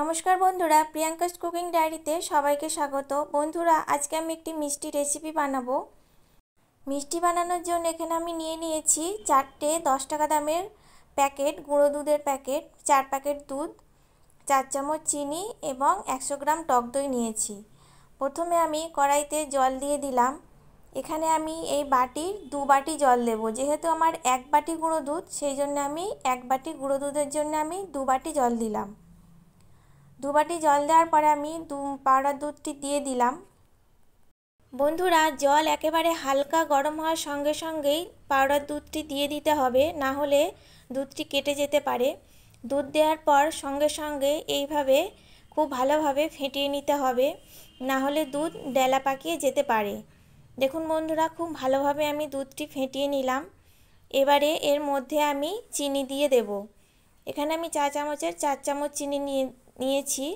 নমস্কার বন্ধুরা Priyanka's cooking ডায়েরিতে সবাইকে স্বাগত বন্ধুরা আজকে আমি একটি মিষ্টি রেসিপি বানাবো মিষ্টি বানানোর জন্য এখানে আমি নিয়ে নিয়েছি চারটে দশ টাকা দামের প্যাকেট গুঁড়ো দুধের প্যাকেট চার প্যাকেট দুধ চার চামচ চিনি এবং একশো গ্রাম টক দই নিয়েছি প্রথমে আমি কড়াইতে জল দিয়ে দিলাম এখানে আমি এই বাটির দু বাটি জল দেব যেহেতু আমার এক বাটি গুঁড়ো দুধ সেই জন্য আমি এক বাটি গুঁড়ো দুধের জন্য আমি দু বাটি জল দিলাম দু বাটি জল দেওয়ার পরে আমি দু পাউডার দুধটি দিয়ে দিলাম বন্ধুরা জল একেবারে হালকা গরম হওয়ার সঙ্গে সঙ্গেই পাউডার দুধটি দিয়ে দিতে হবে না হলে দুধটি কেটে যেতে পারে দুধ দেওয়ার পর সঙ্গে সঙ্গে এইভাবে খুব ভালোভাবে ফেটিয়ে নিতে হবে না হলে দুধ ডেলা পাকিয়ে যেতে পারে দেখুন বন্ধুরা খুব ভালোভাবে আমি দুধটি ফেটিয়ে নিলাম এবারে এর মধ্যে আমি চিনি দিয়ে দেবো এখানে আমি চা চামচের চার চামচ চিনি নিয়ে নিয়েছি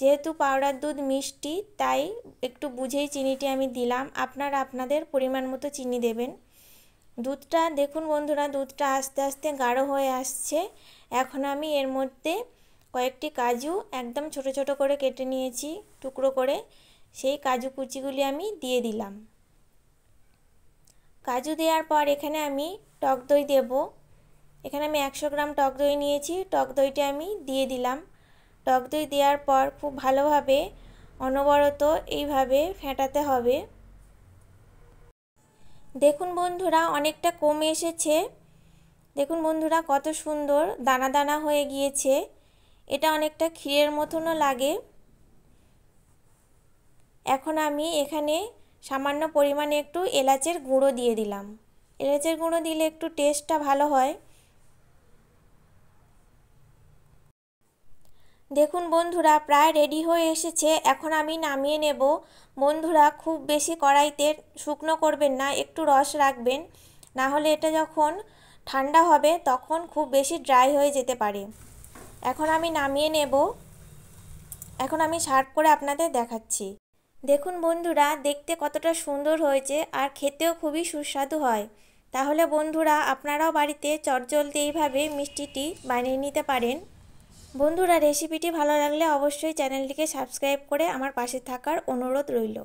যেহেতু পাউডার দুধ মিষ্টি তাই একটু বুঝেই চিনিটি আমি দিলাম আপনারা আপনাদের পরিমাণ মতো চিনি দেবেন দুধটা দেখুন বন্ধুরা দুধটা আস্তে আস্তে গাঢ় হয়ে আসছে এখন আমি এর মধ্যে কয়েকটি কাজু একদম ছোট ছোট করে কেটে নিয়েছি টুকরো করে সেই কাজু কুচিগুলি আমি দিয়ে দিলাম কাজু দেওয়ার পর এখানে আমি টক দই দেবো এখানে আমি একশো গ্রাম টক দই নিয়েছি টক দইটা আমি দিয়ে দিলাম টক দই দেওয়ার পর খুব ভালোভাবে অনবরত এইভাবে ফেটাতে হবে দেখুন বন্ধুরা অনেকটা কমে এসেছে দেখুন বন্ধুরা কত সুন্দর দানা দানা হয়ে গিয়েছে এটা অনেকটা ক্ষীরের মতনও লাগে এখন আমি এখানে সামান্য পরিমাণে একটু এলাচের গুঁড়ো দিয়ে দিলাম এলাচের গুঁড়ো দিলে একটু টেস্টটা ভালো হয় দেখুন বন্ধুরা প্রায় রেডি হয়ে এসেছে এখন আমি নামিয়ে নেব বন্ধুরা খুব বেশি কড়াইতে শুকনো করবেন না একটু রস রাখবেন না হলে এটা যখন ঠান্ডা হবে তখন খুব বেশি ড্রাই হয়ে যেতে পারে এখন আমি নামিয়ে নেব এখন আমি সার্ভ করে আপনাদের দেখাচ্ছি দেখুন বন্ধুরা দেখতে কতটা সুন্দর হয়েছে আর খেতেও খুবই সুস্বাদু হয় তাহলে বন্ধুরা আপনারাও বাড়িতে চটজলতে এইভাবে মিষ্টিটি বানিয়ে নিতে পারেন বন্ধুরা রেসিপিটি ভালো লাগলে অবশ্যই চ্যানেলটিকে সাবস্ক্রাইব করে আমার পাশে থাকার অনুরোধ রইল